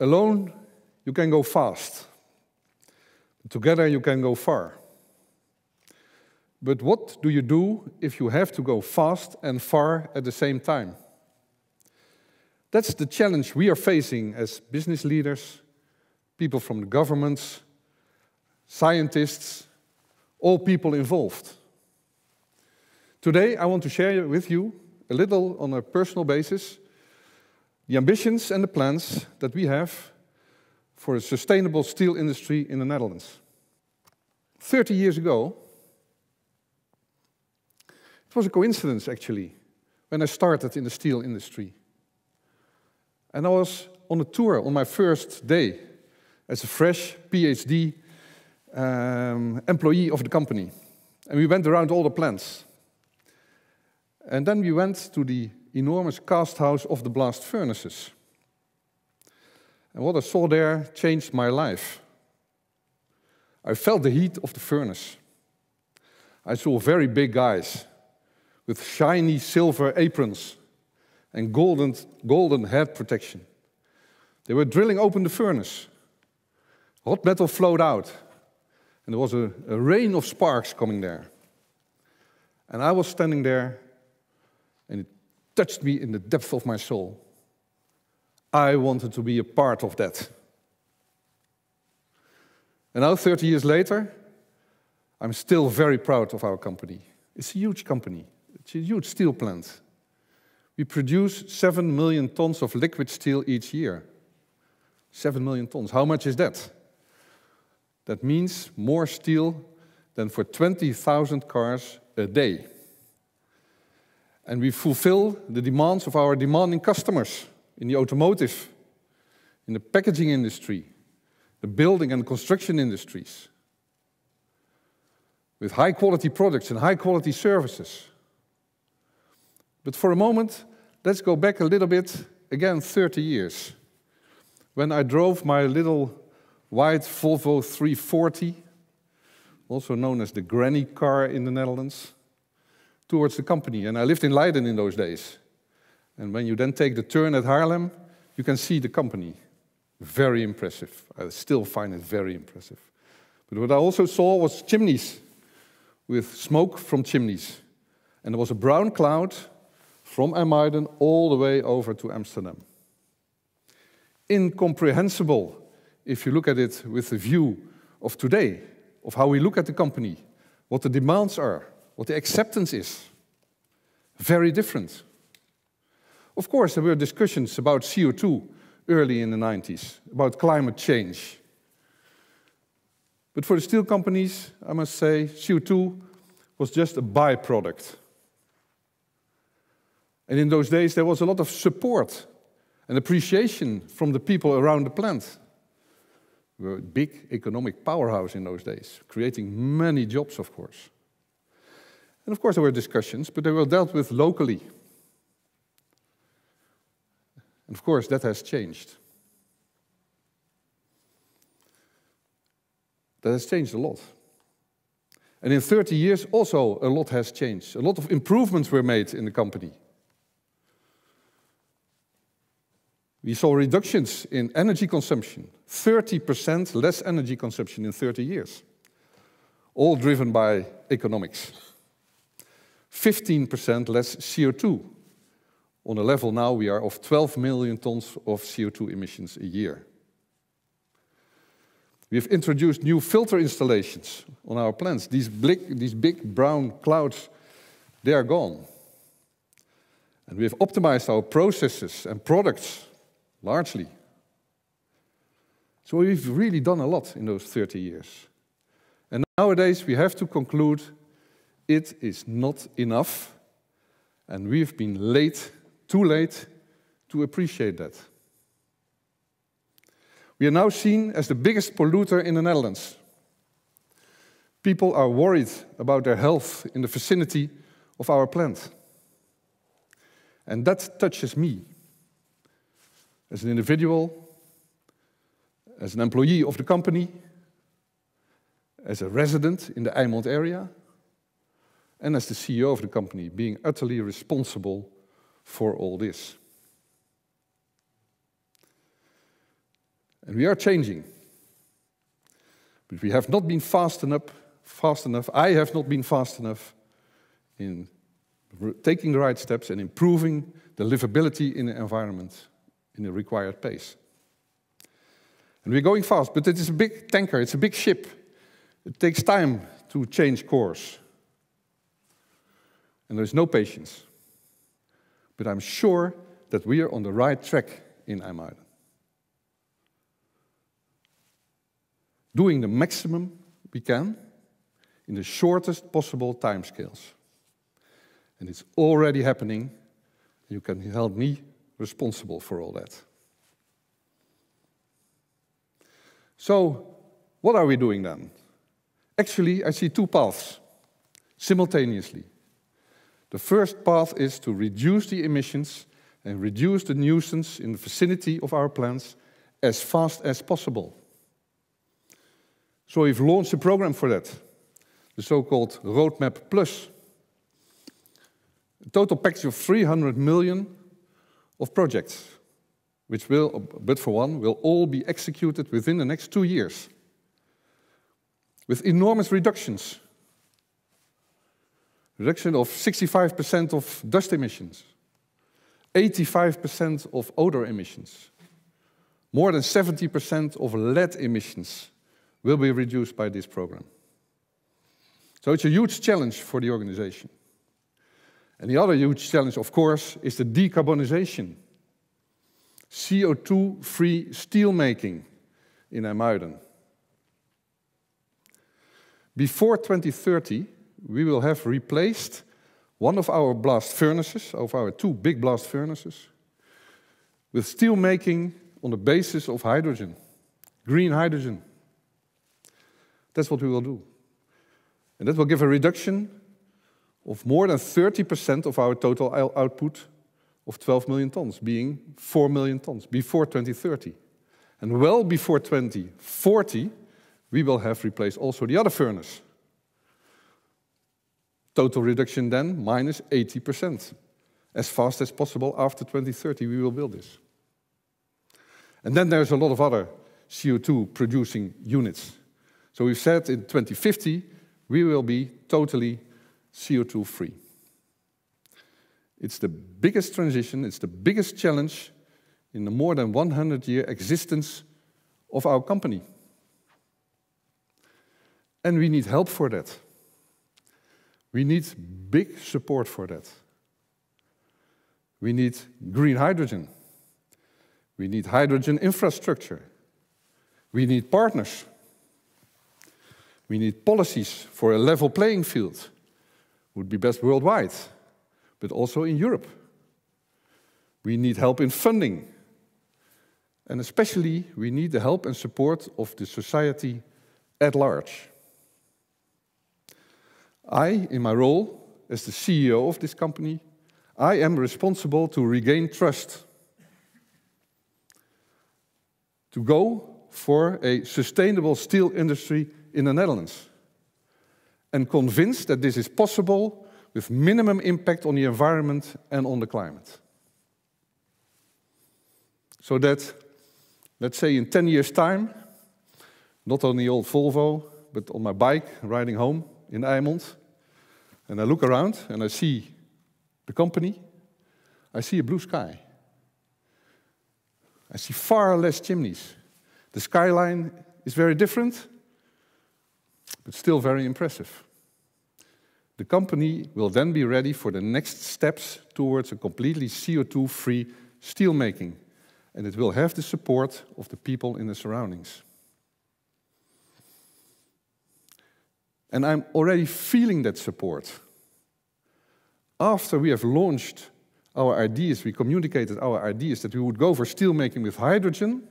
Alone, you can go fast. Together, you can go far. But what do you do if you have to go fast and far at the same time? That's the challenge we are facing as business leaders, people from the governments, scientists, all people involved. Today, I want to share with you a little on a personal basis the ambitions and the plans that we have for a sustainable steel industry in the Netherlands. 30 years ago, it was a coincidence actually when I started in the steel industry. And I was on a tour on my first day as a fresh PhD um, employee of the company. And we went around all the plants. And then we went to the enormous cast house of the blast furnaces. And what I saw there changed my life. I felt the heat of the furnace. I saw very big guys with shiny silver aprons and golden, golden head protection. They were drilling open the furnace. Hot metal flowed out, and there was a, a rain of sparks coming there. And I was standing there, and it touched me in the depth of my soul. I wanted to be a part of that. And now, 30 years later, I'm still very proud of our company. It's a huge company, it's a huge steel plant. We produce 7 million tons of liquid steel each year. 7 million tons. How much is that? That means more steel than for 20,000 cars a day and we fulfill the demands of our demanding customers in the automotive, in the packaging industry, the building and construction industries, with high quality products and high quality services. But for a moment, let's go back a little bit, again 30 years, when I drove my little white Volvo 340, also known as the granny car in the Netherlands towards the company. And I lived in Leiden in those days. And when you then take the turn at Haarlem, you can see the company. Very impressive. I still find it very impressive. But what I also saw was chimneys with smoke from chimneys. And there was a brown cloud from Amsterdam all the way over to Amsterdam. Incomprehensible if you look at it with the view of today, of how we look at the company, what the demands are, what the acceptance is. Very different. Of course, there were discussions about CO2 early in the 90s, about climate change. But for the steel companies, I must say, CO2 was just a byproduct. And in those days, there was a lot of support and appreciation from the people around the plant. We were a big economic powerhouse in those days, creating many jobs, of course. And of course, there were discussions, but they were dealt with locally. And of course, that has changed. That has changed a lot. And in 30 years, also a lot has changed. A lot of improvements were made in the company. We saw reductions in energy consumption, 30% less energy consumption in 30 years, all driven by economics. 15% less CO2 on a level now we are of 12 million tons of CO2 emissions a year. We have introduced new filter installations on our plants. These big, these big brown clouds, they are gone. And we have optimized our processes and products largely. So we've really done a lot in those 30 years. And nowadays we have to conclude it is not enough, and we have been late, too late, to appreciate that. We are now seen as the biggest polluter in the Netherlands. People are worried about their health in the vicinity of our plant. And that touches me as an individual, as an employee of the company, as a resident in the Eimond area, and as the CEO of the company, being utterly responsible for all this. And we are changing. But we have not been fast enough, fast enough, I have not been fast enough in taking the right steps and improving the livability in the environment in the required pace. And we're going fast, but it is a big tanker, it's a big ship. It takes time to change course and there's no patience. But I'm sure that we are on the right track in IJmuiden. Doing the maximum we can in the shortest possible timescales. And it's already happening. You can help me responsible for all that. So, what are we doing then? Actually, I see two paths simultaneously. The first path is to reduce the emissions and reduce the nuisance in the vicinity of our plants as fast as possible. So we've launched a program for that, the so-called Roadmap Plus. A total package of 300 million of projects, which will, but for one, will all be executed within the next two years, with enormous reductions reduction of 65% of dust emissions, 85% of odor emissions, more than 70% of lead emissions will be reduced by this program. So it's a huge challenge for the organization. And the other huge challenge, of course, is the decarbonization. CO2-free steelmaking in IJmuiden. Before 2030, we will have replaced one of our blast furnaces, of our two big blast furnaces, with steel making on the basis of hydrogen, green hydrogen. That's what we will do. And that will give a reduction of more than 30% of our total output of 12 million tons, being 4 million tons before 2030. And well before 2040, we will have replaced also the other furnace. Total reduction then, minus 80%. As fast as possible after 2030, we will build this. And then there's a lot of other CO2 producing units. So we've said in 2050, we will be totally CO2 free. It's the biggest transition, it's the biggest challenge in the more than 100 year existence of our company. And we need help for that. We need big support for that. We need green hydrogen. We need hydrogen infrastructure. We need partners. We need policies for a level playing field. Would be best worldwide, but also in Europe. We need help in funding. And especially, we need the help and support of the society at large. I, in my role as the CEO of this company, I am responsible to regain trust, to go for a sustainable steel industry in the Netherlands, and convince that this is possible with minimum impact on the environment and on the climate. So that, let's say, in 10 years' time, not on the old Volvo, but on my bike riding home, in Eimond, and I look around and I see the company, I see a blue sky. I see far less chimneys. The skyline is very different, but still very impressive. The company will then be ready for the next steps towards a completely CO2 free steelmaking, and it will have the support of the people in the surroundings. And I'm already feeling that support. After we have launched our ideas, we communicated our ideas that we would go for steelmaking with hydrogen,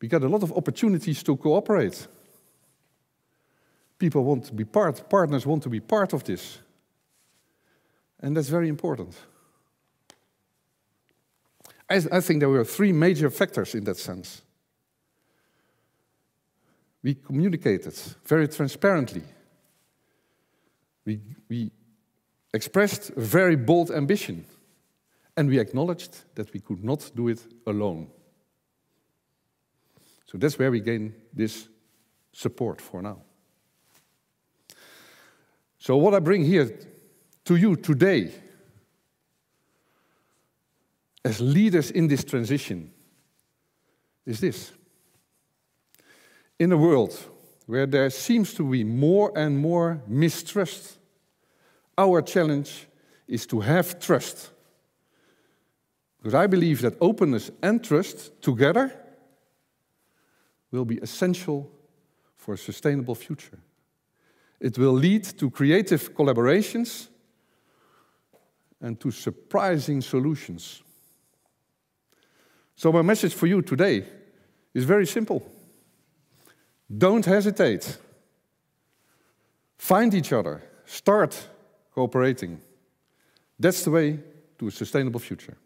we got a lot of opportunities to cooperate. People want to be part, partners want to be part of this. And that's very important. I, I think there were three major factors in that sense. We communicated very transparently. We, we expressed a very bold ambition, and we acknowledged that we could not do it alone. So that's where we gain this support for now. So, what I bring here to you today, as leaders in this transition, is this in a world where there seems to be more and more mistrust, our challenge is to have trust. Because I believe that openness and trust together will be essential for a sustainable future. It will lead to creative collaborations and to surprising solutions. So, my message for you today is very simple. Don't hesitate. Find each other. Start cooperating. That's the way to a sustainable future.